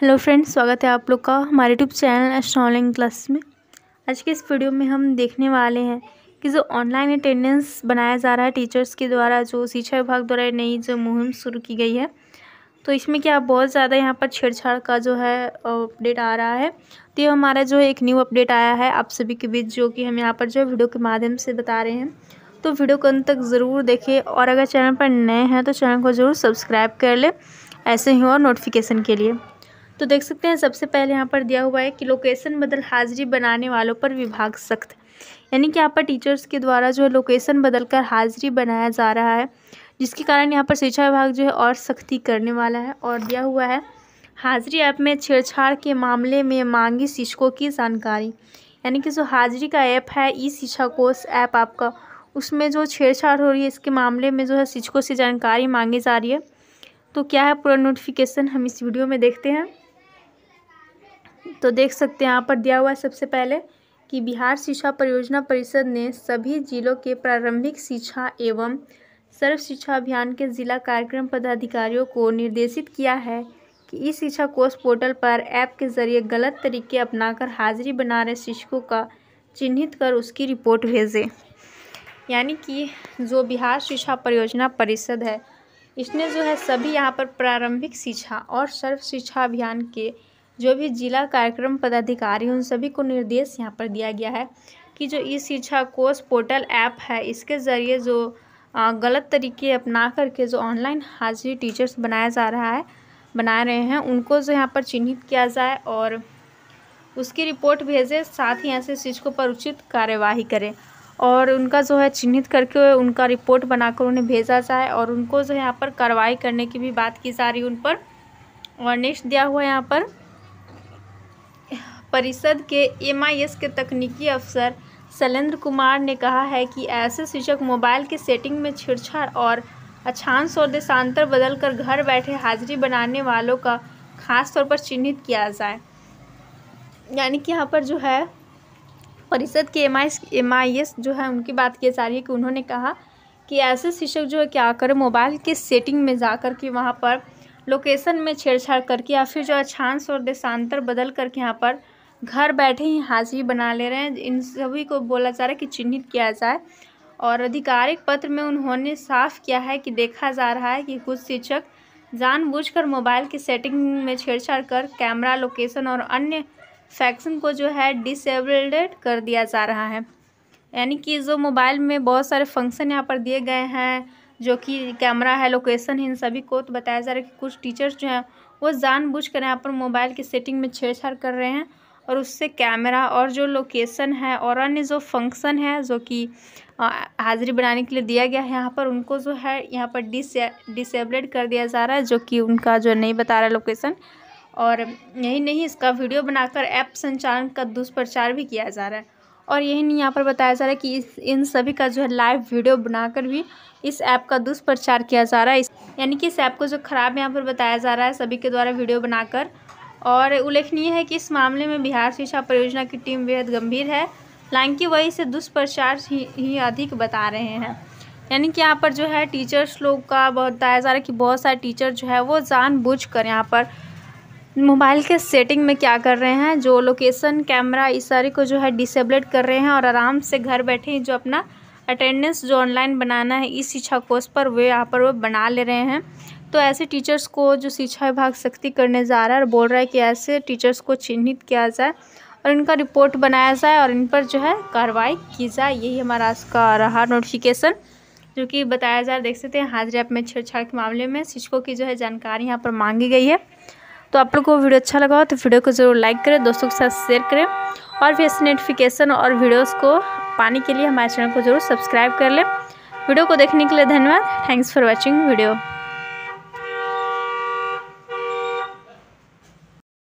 hello friends स्वागत है आप लोग का हमारे यूट्यूब चैनल एस्ट्रॉलिंग क्लास में आज के इस वीडियो में हम देखने वाले हैं कि जो ऑनलाइन अटेंडेंस बनाया जा रहा है टीचर्स के द्वारा जो शिक्षा विभाग द्वारा नई जो मुहिम शुरू की गई है तो इसमें क्या बहुत ज़्यादा यहाँ पर छेड़छाड़ का जो है अपडेट आ रहा है तो ये हमारा जो एक न्यू अपडेट आया है आप सभी के बीच जो कि हम यहाँ पर जो वीडियो के माध्यम से बता रहे हैं तो वीडियो को अंत तक ज़रूर देखें और अगर चैनल पर नए हैं तो चैनल को ज़रूर सब्सक्राइब कर लें ऐसे ही और नोटिफिकेशन के लिए तो देख सकते हैं सबसे पहले यहाँ पर दिया हुआ है कि लोकेशन बदल हाजिरी बनाने वालों पर विभाग सख्त यानी कि यहाँ पर टीचर्स के द्वारा जो है लोकेशन बदल कर हाजिरी बनाया जा रहा है जिसके कारण यहाँ पर शिक्षा विभाग जो है और सख्ती करने वाला है और दिया हुआ है हाजिरी ऐप में छेड़छाड़ के मामले में मांगी शिक्षकों की जानकारी यानी कि जो हाजिरी का ऐप है ई शिक्षा कोर्स ऐप आपका उसमें जो छेड़छाड़ हो रही है इसके मामले में जो है शिक्षकों से जानकारी मांगी जा रही है तो क्या है पूरा नोटिफिकेशन हम इस वीडियो में देखते हैं तो देख सकते हैं यहाँ पर दिया हुआ है सबसे पहले कि बिहार शिक्षा परियोजना परिषद ने सभी जिलों के प्रारंभिक शिक्षा एवं सर्व शिक्षा अभियान के जिला कार्यक्रम पदाधिकारियों को निर्देशित किया है कि ई शिक्षा कोर्स पोर्टल पर ऐप के जरिए गलत तरीके अपनाकर हाजिरी बना रहे शिक्षकों का चिन्हित कर उसकी रिपोर्ट भेजें यानी कि जो बिहार शिक्षा परियोजना परिषद है इसने जो है सभी यहाँ पर प्रारंभिक शिक्षा और सर्व शिक्षा अभियान के जो भी जिला कार्यक्रम पदाधिकारी उन सभी को निर्देश यहाँ पर दिया गया है कि जो ई शिक्षा कोर्स पोर्टल ऐप है इसके ज़रिए जो गलत तरीके अपना करके जो ऑनलाइन हाजिरी टीचर्स बनाया जा रहा है बना रहे हैं उनको जो यहाँ पर चिन्हित किया जाए और उसकी रिपोर्ट भेजे साथ ही ऐसे शिक्षकों पर उचित कार्यवाही करें और उनका जो है चिन्हित करके उनका रिपोर्ट बनाकर उन्हें भेजा जाए और उनको जो यहाँ पर कार्रवाई करने की भी बात की जा रही है उन पर और नेक्स्ट दिया हुआ यहाँ पर परिषद के एमआईएस के तकनीकी अफसर शैलेंद्र कुमार ने कहा है कि ऐसे शिक्षक मोबाइल की सेटिंग में छेड़छाड़ और अछांश और देशांतर बदलकर घर बैठे हाजिरी बनाने वालों का खास तौर पर चिन्हित किया जाए यानी कि यहाँ पर जो है परिषद के एम आई जो है उनकी बात की जा रही है कि उन्होंने कहा कि ऐसे शिक्षक जो है क्या करें मोबाइल के सेटिंग में जा कर के वहाँ पर लोकेशन में छेड़छाड़ करके या फिर जो अछांस और देशांतर बदल करके यहाँ पर घर बैठे ही हाजिरी बना ले रहे हैं इन सभी को बोला जा रहा है कि चिन्हित किया जाए और आधिकारिक पत्र में उन्होंने साफ किया है कि देखा जा रहा है कि कुछ शिक्षक जानबूझकर मोबाइल की सेटिंग में छेड़छाड़ कर कैमरा लोकेशन और अन्य फैक्शन को जो है डिसेबल्ड कर दिया जा रहा है यानी कि जो मोबाइल में बहुत सारे फंक्शन यहाँ पर दिए गए हैं जो कि कैमरा है लोकेशन है इन सभी को तो बताया जा रहा है कि कुछ टीचर्स जो हैं वो जानबूझ कर यहाँ पर मोबाइल की सेटिंग में छेड़छाड़ कर रहे हैं और उससे कैमरा और जो लोकेशन है और अन्य जो फंक्शन है जो कि हाज़िरी बनाने के लिए दिया गया है यहाँ पर उनको जो है यहाँ पर डिस डिसेबलेट कर दिया जा रहा है जो कि उनका जो नहीं बता रहा लोकेशन और यही नहीं इसका वीडियो बनाकर ऐप संचालन का दुष्प्रचार भी किया जा रहा है और यही नहीं यहाँ पर बताया जा रहा है कि इस इन सभी का जो है लाइव वीडियो बनाकर भी इस ऐप का दुष्प्रचार किया जा रहा है यानी कि इस ऐप को जो खराब यहाँ पर बताया जा रहा है सभी के द्वारा वीडियो बनाकर और उल्लेखनीय है कि इस मामले में बिहार शिक्षा परियोजना की टीम बेहद गंभीर है हालांकि वही इसे दुष्प्रचार ही, ही अधिक बता रहे हैं यानी कि यहाँ पर जो है टीचर्स लोग का बहुत बताया जा रहा है कि बहुत सारे टीचर जो है वो जानबूझ कर यहाँ पर मोबाइल के सेटिंग में क्या कर रहे हैं जो लोकेशन कैमरा इस सारे को जो है डिसेबलेट कर रहे हैं और आराम से घर बैठे ही जो अपना अटेंडेंस जो ऑनलाइन बनाना है इस शिक्षा कोर्स पर वे यहाँ पर वो बना ले रहे हैं तो ऐसे टीचर्स को जो शिक्षा विभाग सख्ती करने जा रहा है और बोल रहा है कि ऐसे टीचर्स को चिन्हित किया जाए और इनका रिपोर्ट बनाया जाए और इन पर जो है कार्रवाई की जाए यही हमारा आज का रहा नोटिफिकेशन जो कि बताया जा देख सकते हैं हाजिर ऐप में छेड़छाड़ के मामले में शिक्षकों की जो है जानकारी यहाँ पर मांगी गई है तो आप लोग को वीडियो अच्छा लगा हो तो वीडियो को ज़रूर लाइक करें दोस्तों के साथ शेयर करें और भी ऐसे नोटिफिकेशन और वीडियोस को पाने के लिए हमारे चैनल को ज़रूर सब्सक्राइब कर लें वीडियो को देखने के लिए धन्यवाद थैंक्स फॉर वॉचिंग वीडियो